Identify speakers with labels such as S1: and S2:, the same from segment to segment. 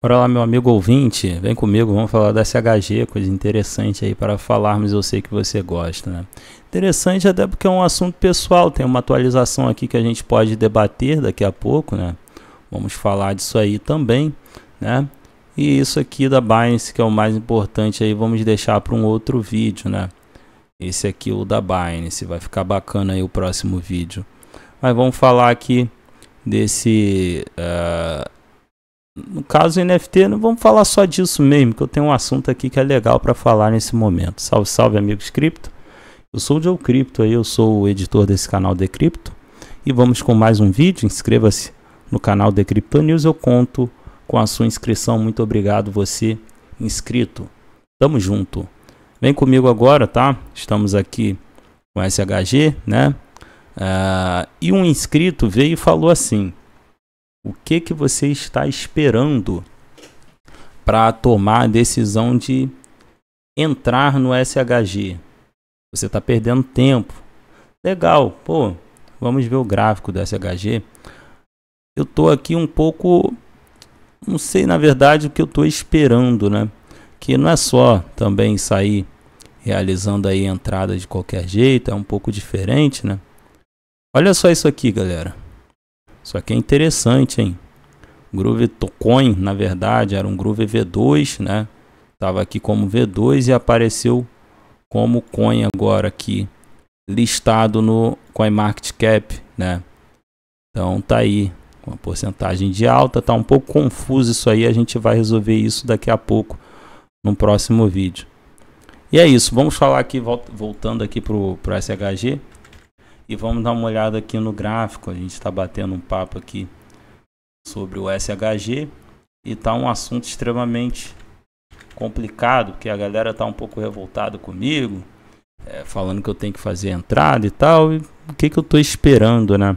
S1: Bora lá, meu amigo ouvinte, vem comigo, vamos falar da SHG, coisa interessante aí para falarmos, eu sei que você gosta, né? Interessante até porque é um assunto pessoal, tem uma atualização aqui que a gente pode debater daqui a pouco, né? Vamos falar disso aí também, né? E isso aqui da Binance, que é o mais importante aí, vamos deixar para um outro vídeo, né? Esse aqui o da Binance, vai ficar bacana aí o próximo vídeo. Mas vamos falar aqui desse... Uh, no caso NFT, não vamos falar só disso mesmo, que eu tenho um assunto aqui que é legal para falar nesse momento. Salve, salve, amigos cripto. Eu sou o Joe Cripto, eu sou o editor desse canal Decripto e vamos com mais um vídeo. Inscreva-se no canal Decripto News, eu conto com a sua inscrição. Muito obrigado você inscrito. Tamo junto. Vem comigo agora, tá? Estamos aqui com SHG, né? Uh, e um inscrito veio e falou assim: o que que você está esperando para tomar a decisão de entrar no SHG? Você está perdendo tempo. Legal, pô. Vamos ver o gráfico do SHG. Eu tô aqui um pouco, não sei na verdade o que eu tô esperando, né? Que não é só também sair realizando aí entrada de qualquer jeito, é um pouco diferente, né? Olha só isso aqui, galera. Isso aqui é interessante, hein? O groove Tocoin, na verdade, era um groove V2, né? Tava aqui como V2 e apareceu como coin agora aqui listado no CoinMarketCap, né? Então tá aí, uma porcentagem de alta, tá um pouco confuso isso aí, a gente vai resolver isso daqui a pouco no próximo vídeo. E é isso, vamos falar aqui, voltando aqui para o SHG, e vamos dar uma olhada aqui no gráfico. A gente está batendo um papo aqui sobre o SHG e tá um assunto extremamente complicado, porque a galera tá um pouco revoltada comigo, é, falando que eu tenho que fazer entrada e tal. E o que que eu tô esperando, né?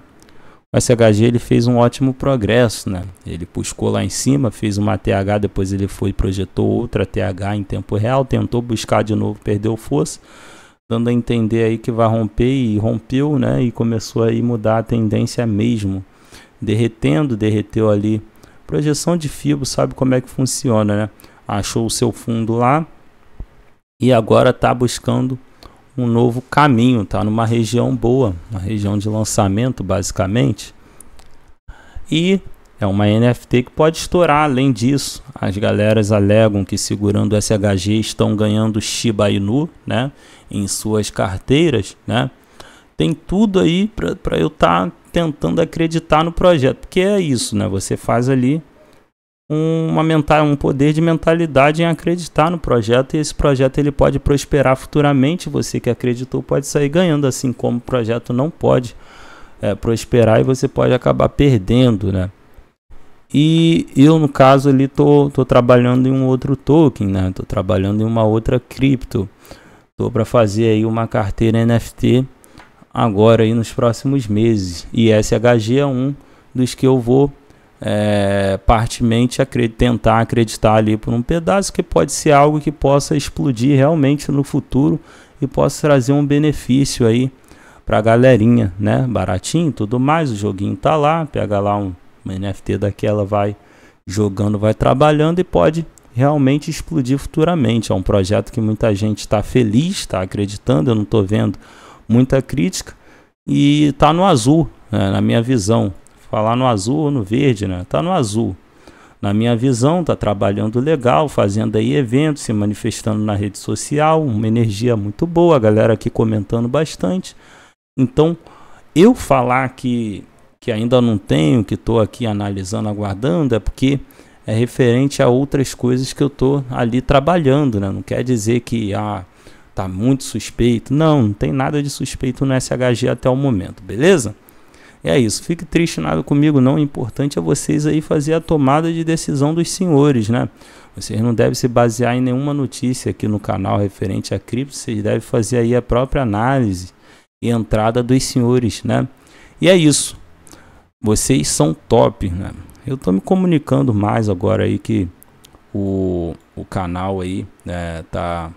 S1: O SHG ele fez um ótimo progresso, né? Ele buscou lá em cima, fez uma TH, depois ele foi projetou outra TH em tempo real, tentou buscar de novo, perdeu força dando a entender aí que vai romper e rompeu, né? E começou aí mudar a tendência mesmo, derretendo, derreteu ali. Projeção de fibro, sabe como é que funciona, né? Achou o seu fundo lá e agora tá buscando um novo caminho, tá numa região boa, uma região de lançamento basicamente. E é uma NFT que pode estourar. Além disso, as galeras alegam que segurando o SHG estão ganhando Shiba Inu, né? Em suas carteiras, né? Tem tudo aí para eu estar tá tentando acreditar no projeto, porque é isso, né? Você faz ali uma mental, um poder de mentalidade em acreditar no projeto e esse projeto ele pode prosperar futuramente. Você que acreditou pode sair ganhando, assim como o projeto não pode é, prosperar e você pode acabar perdendo, né? E eu, no caso, ali tô, tô trabalhando em um outro token, né? Tô trabalhando em uma outra cripto. Tô para fazer aí uma carteira NFT agora aí nos próximos meses. E SHG é um dos que eu vou é, partemente acred tentar acreditar ali por um pedaço que pode ser algo que possa explodir realmente no futuro e possa trazer um benefício aí para a galerinha, né? Baratinho, tudo mais, o joguinho tá lá, pega lá um uma NFT daquela vai jogando, vai trabalhando e pode realmente explodir futuramente. É um projeto que muita gente está feliz, está acreditando, eu não estou vendo muita crítica e está no azul, né, na minha visão. Falar no azul ou no verde, né? está no azul. Na minha visão, está trabalhando legal, fazendo aí eventos, se manifestando na rede social, uma energia muito boa, a galera aqui comentando bastante. Então, eu falar que que ainda não tenho, que estou aqui analisando, aguardando, é porque é referente a outras coisas que eu estou ali trabalhando, né? Não quer dizer que ah, tá muito suspeito. Não, não tem nada de suspeito no SHG até o momento, beleza? É isso, fique triste nada comigo não, o importante é vocês aí fazer a tomada de decisão dos senhores, né? Vocês não devem se basear em nenhuma notícia aqui no canal referente a cripto, vocês devem fazer aí a própria análise e entrada dos senhores, né? E é isso. Vocês são top, né? Eu tô me comunicando mais agora aí que o, o canal aí né, tá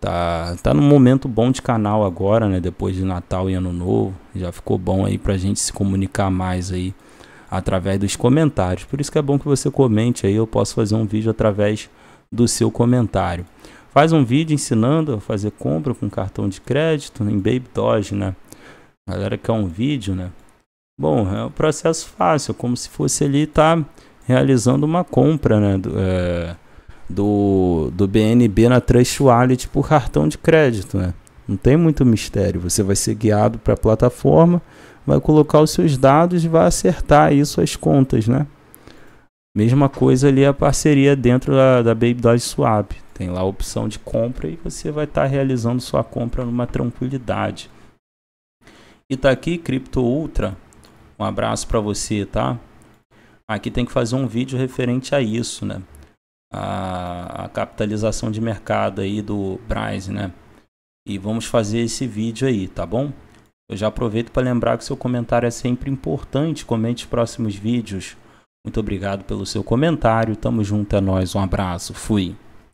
S1: tá tá num momento bom de canal agora, né? Depois de Natal e Ano Novo, já ficou bom aí pra gente se comunicar mais aí através dos comentários. Por isso que é bom que você comente aí, eu posso fazer um vídeo através do seu comentário. Faz um vídeo ensinando a fazer compra com cartão de crédito em Baby Doge, né? galera quer um vídeo, né? Bom, é um processo fácil, como se fosse ali estar tá realizando uma compra né, do, é, do, do, BNB na Trust Wallet por cartão de crédito. Né? Não tem muito mistério. Você vai ser guiado para a plataforma, vai colocar os seus dados e vai acertar isso as contas. Né? Mesma coisa ali a parceria dentro da, da Baby Dodge Swap. Tem lá a opção de compra e você vai estar tá realizando sua compra numa tranquilidade. E tá aqui Crypto Ultra um abraço para você, tá? Aqui tem que fazer um vídeo referente a isso, né? A, a capitalização de mercado aí do Braz, né? E vamos fazer esse vídeo aí, tá bom? Eu já aproveito para lembrar que seu comentário é sempre importante. Comente os próximos vídeos. Muito obrigado pelo seu comentário. Tamo junto, é nóis. Um abraço. Fui.